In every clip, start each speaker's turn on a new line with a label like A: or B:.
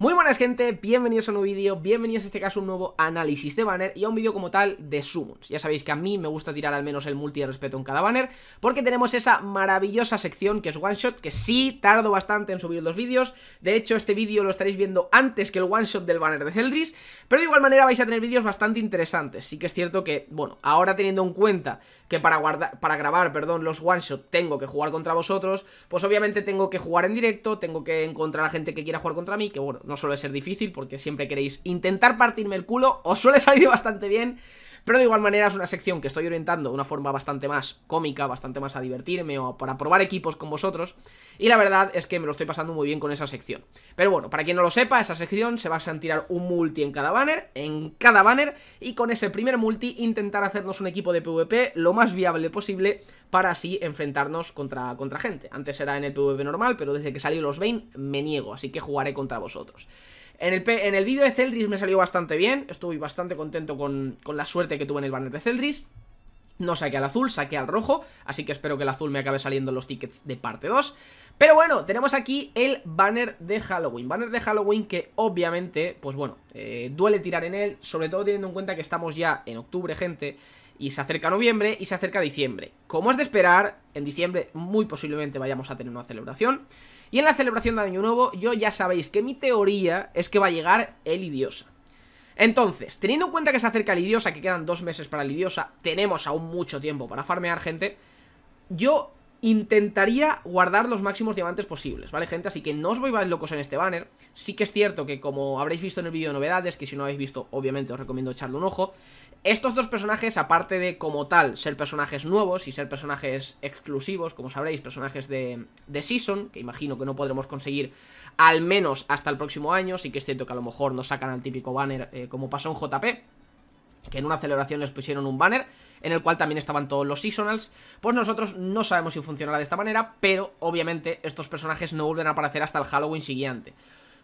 A: Muy buenas gente, bienvenidos a un nuevo vídeo, bienvenidos a este caso a un nuevo análisis de banner y a un vídeo como tal de summons. Ya sabéis que a mí me gusta tirar al menos el multi de respeto en cada banner, porque tenemos esa maravillosa sección que es one shot, que sí tardo bastante en subir los vídeos, de hecho este vídeo lo estaréis viendo antes que el one shot del banner de Celdris, pero de igual manera vais a tener vídeos bastante interesantes, sí que es cierto que, bueno, ahora teniendo en cuenta que para, para grabar perdón, los one shot tengo que jugar contra vosotros, pues obviamente tengo que jugar en directo, tengo que encontrar a gente que quiera jugar contra mí, que bueno, no suele ser difícil porque siempre queréis intentar partirme el culo, os suele salir bastante bien, pero de igual manera es una sección que estoy orientando de una forma bastante más cómica, bastante más a divertirme o para probar equipos con vosotros, y la verdad es que me lo estoy pasando muy bien con esa sección. Pero bueno, para quien no lo sepa, esa sección se basa en tirar un multi en cada banner, en cada banner, y con ese primer multi intentar hacernos un equipo de PvP lo más viable posible para así enfrentarnos contra, contra gente. Antes era en el PvP normal, pero desde que salió los Bane me niego, así que jugaré contra vosotros. En el, en el vídeo de Celdris me salió bastante bien, Estuve bastante contento con, la suerte que tuve en el banner de Celdris. No saqué al azul, saqué al rojo, así que espero que el azul me acabe saliendo los tickets de parte 2. Pero bueno, tenemos aquí el banner de Halloween. Banner de Halloween que obviamente, pues bueno, eh, duele tirar en él, sobre todo teniendo en cuenta que estamos ya en octubre, gente... Y se acerca noviembre y se acerca diciembre. Como es de esperar, en diciembre muy posiblemente vayamos a tener una celebración. Y en la celebración de Año Nuevo, yo ya sabéis que mi teoría es que va a llegar el idiosa. Entonces, teniendo en cuenta que se acerca el idiosa, que quedan dos meses para el idiosa, tenemos aún mucho tiempo para farmear, gente. Yo Intentaría guardar los máximos diamantes posibles, ¿vale, gente? Así que no os voy a ir locos en este banner. Sí que es cierto que, como habréis visto en el vídeo de novedades, que si no habéis visto, obviamente os recomiendo echarle un ojo. Estos dos personajes, aparte de como tal ser personajes nuevos y ser personajes exclusivos, como sabréis, personajes de, Season, que imagino que no podremos conseguir al menos hasta el próximo año, sí que es cierto que a lo mejor nos sacan al típico banner eh, como pasó en JP, que en una celebración les pusieron un banner en el cual también estaban todos los seasonals, pues nosotros no sabemos si funcionará de esta manera, pero obviamente estos personajes no vuelven a aparecer hasta el Halloween siguiente.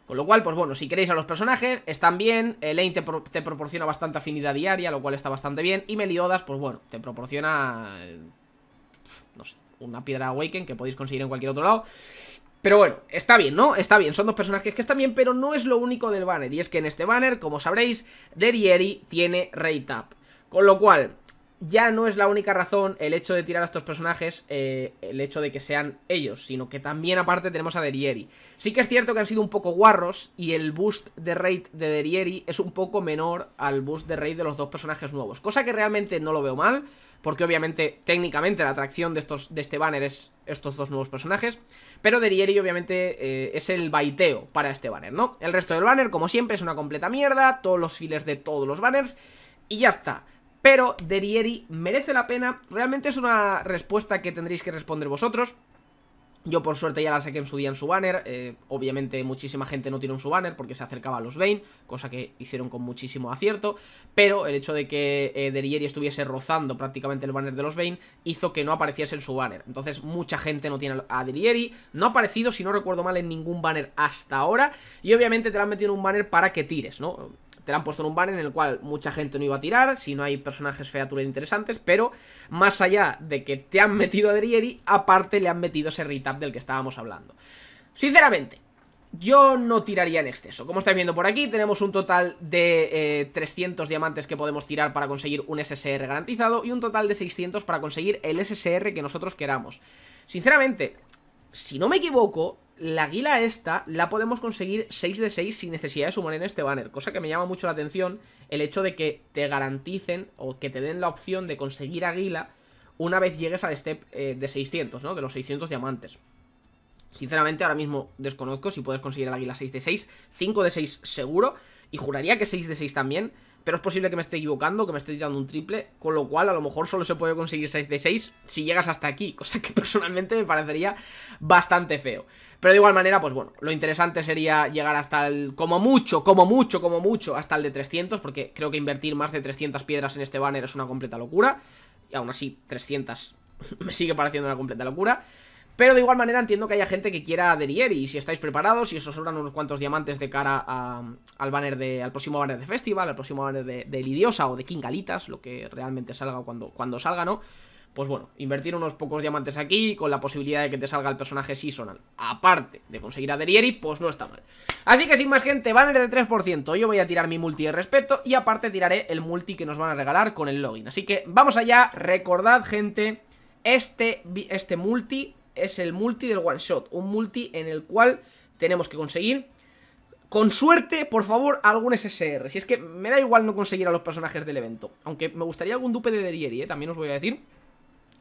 A: Con lo cual, pues bueno, si queréis a los personajes, están bien, el te, te proporciona bastante afinidad diaria, lo cual está bastante bien, y Meliodas, pues bueno, te proporciona... Eh, no sé, una piedra Awaken que podéis conseguir en cualquier otro lado pero bueno, está bien, ¿no? Está bien, son dos personajes que están bien, pero no es lo único del banner. Y es que en este banner, como sabréis, Derieri tiene Raid up, Con lo cual, ya no es la única razón el hecho de tirar a estos personajes, eh, el hecho de que sean ellos, sino que también aparte tenemos a Derieri. Sí que es cierto que han sido un poco guarros y el boost de raid de Derieri es un poco menor al boost de raid de los dos personajes nuevos, cosa que realmente no lo veo mal, porque obviamente técnicamente la atracción de, estos, de este banner es estos dos nuevos personajes, pero Derieri obviamente eh, es el baiteo para este banner, ¿no? El resto del banner, como siempre, es una completa mierda, todos los files de todos los banners y ya está. Pero Derieri merece la pena. Realmente es una respuesta que tendréis que responder vosotros. Yo por suerte ya la saqué en su día en su banner, eh, obviamente muchísima gente no tiene en su banner porque se acercaba a los Bane, cosa que hicieron con muchísimo acierto, pero el hecho de que eh, Derieri estuviese rozando prácticamente el banner de los Bane hizo que no apareciese en su banner, entonces mucha gente no tiene a Derieri, no ha aparecido si no recuerdo mal en ningún banner hasta ahora, y obviamente te la han metido en un banner para que tires, ¿no? te la han puesto en un bar en el cual mucha gente no iba a tirar, si no hay personajes featuras interesantes, pero más allá de que te han metido a Derieri, aparte le han metido ese retap del que estábamos hablando. Sinceramente, yo no tiraría en exceso. Como estáis viendo por aquí, tenemos un total de 300 eh, diamantes que podemos tirar para conseguir un SSR garantizado y un total de 600 para conseguir el SSR que nosotros queramos. Sinceramente, si no me equivoco, la águila esta la podemos conseguir 6 de 6 sin necesidad de sumar en este banner, cosa que me llama mucho la atención el hecho de que te garanticen o que te den la opción de conseguir águila una vez llegues al step eh, de 600, ¿no? De los 600 diamantes. Sinceramente, ahora mismo desconozco si puedes conseguir el águila 6 de 6, 5 de 6 seguro, y juraría que 6 de 6 también, pero es posible que me esté equivocando, que me esté tirando un triple, con lo cual a lo mejor solo se puede conseguir 6 de 6 si llegas hasta aquí, cosa que personalmente me parecería bastante feo. Pero de igual manera, pues bueno, lo interesante sería llegar hasta el, como mucho, como mucho, como mucho, hasta el de 300, porque creo que invertir más de 300 piedras en este banner es una completa locura, y aún así 300 me sigue pareciendo una completa locura. Pero de igual manera entiendo que haya gente que quiera adherir y si estáis preparados y si os sobran unos cuantos diamantes de cara al banner de, al próximo banner de Festival, al próximo banner de, Lidiosa o de Kingalitas, lo que realmente salga cuando, cuando salga, ¿no? Pues bueno, invertir unos pocos diamantes aquí con la posibilidad de que te salga el personaje seasonal. Aparte de conseguir a Derieri, pues no está mal. Así que sin más gente, banner de 3%. Yo voy a tirar mi multi de respeto y aparte tiraré el multi que nos van a regalar con el login. Así que vamos allá. Recordad, gente, este, este multi es el multi del one shot. Un multi en el cual tenemos que conseguir, con suerte, por favor, algún SSR. Si es que me da igual no conseguir a los personajes del evento. Aunque me gustaría algún dupe de Derieri, ¿eh? también os voy a decir.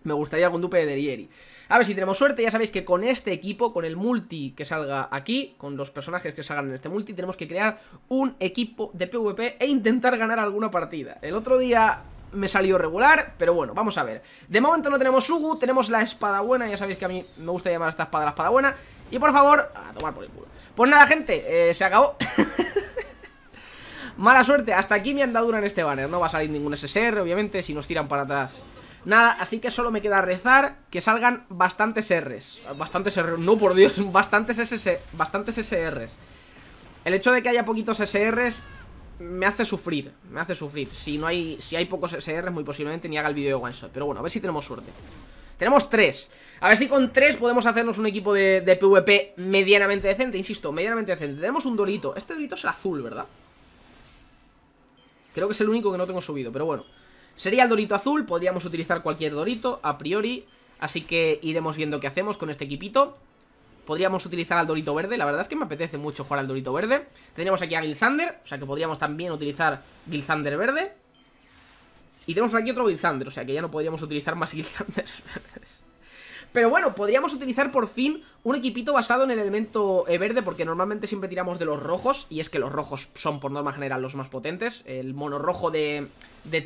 A: Me gustaría algún dupe de Derieri. A ver si tenemos suerte, ya sabéis que con este equipo, con el multi que salga aquí, con los personajes que salgan en este multi, tenemos que crear un equipo de PvP e intentar ganar alguna partida. El otro día me salió regular, pero bueno, vamos a ver De momento no tenemos Ugu, tenemos la espada buena Ya sabéis que a mí me gusta llamar a esta espada la espada buena Y por favor, a tomar por el culo Pues nada, gente, eh, se acabó Mala suerte, hasta aquí mi andadura en este banner No va a salir ningún SSR, obviamente, si nos tiran para atrás Nada, así que solo me queda rezar que salgan bastantes SRs Bastantes SRs, no por Dios, bastantes, SS, bastantes SRs El hecho de que haya poquitos SRs me hace sufrir, me hace sufrir. Si no hay si hay pocos SR muy posiblemente ni haga el vídeo de one pero bueno, a ver si tenemos suerte. Tenemos tres. A ver si con tres podemos hacernos un equipo de, de PvP medianamente decente, insisto, medianamente decente. Tenemos un Dorito. Este Dorito es el azul, ¿verdad? Creo que es el único que no tengo subido, pero bueno. Sería el Dorito azul, podríamos utilizar cualquier Dorito a priori, así que iremos viendo qué hacemos con este equipito. Podríamos utilizar al Dorito Verde, la verdad es que me apetece mucho jugar al Dorito Verde Tenemos aquí a Gilzander, o sea que podríamos también utilizar Gilzander Verde Y tenemos aquí otro Gilzander, o sea que ya no podríamos utilizar más Gilzanders Pero bueno, podríamos utilizar por fin un equipito basado en el elemento eh, verde Porque normalmente siempre tiramos de los rojos Y es que los rojos son por norma general los más potentes El mono rojo de,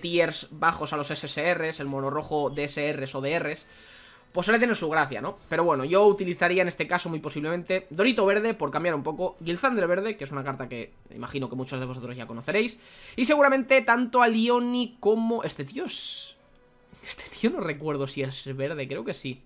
A: tiers bajos a los SSRs, el mono rojo de SRs o de Rs pues suele tener su gracia, ¿no? Pero bueno, yo utilizaría en este caso muy posiblemente Dorito Verde, por cambiar un poco, Gilzandre Verde, que es una carta que imagino que muchos de vosotros ya conoceréis, y seguramente tanto a Lioni como... Este tío es... Este tío no recuerdo si es verde, creo que sí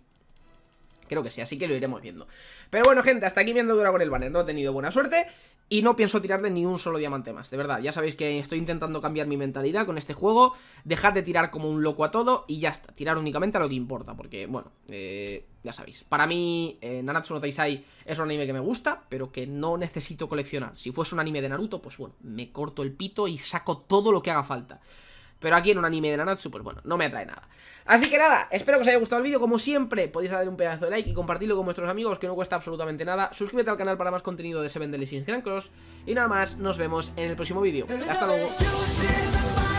A: creo que sí, así que lo iremos viendo. Pero bueno, gente, hasta aquí viendo han el banner, no he tenido buena suerte y no pienso tirar de ni un solo diamante más, de verdad. Ya sabéis que estoy intentando cambiar mi mentalidad con este juego, dejad de tirar como un loco a todo y ya está, tirar únicamente a lo que importa, porque, bueno, eh, ya sabéis. Para mí, eh, Nanatsu no Taisai es un anime que me gusta, pero que no necesito coleccionar. Si fuese un anime de Naruto, pues bueno, me corto el pito y saco todo lo que haga falta. Pero aquí en un anime de Nanatsu, pues bueno, no me atrae nada. Así que nada, espero que os haya gustado el vídeo. Como siempre, podéis darle un pedazo de like y compartirlo con vuestros amigos, que no cuesta absolutamente nada. Suscríbete al canal para más contenido de Seven Deadly Sins Grand Cross. Y nada más, nos vemos en el próximo vídeo. Hasta luego.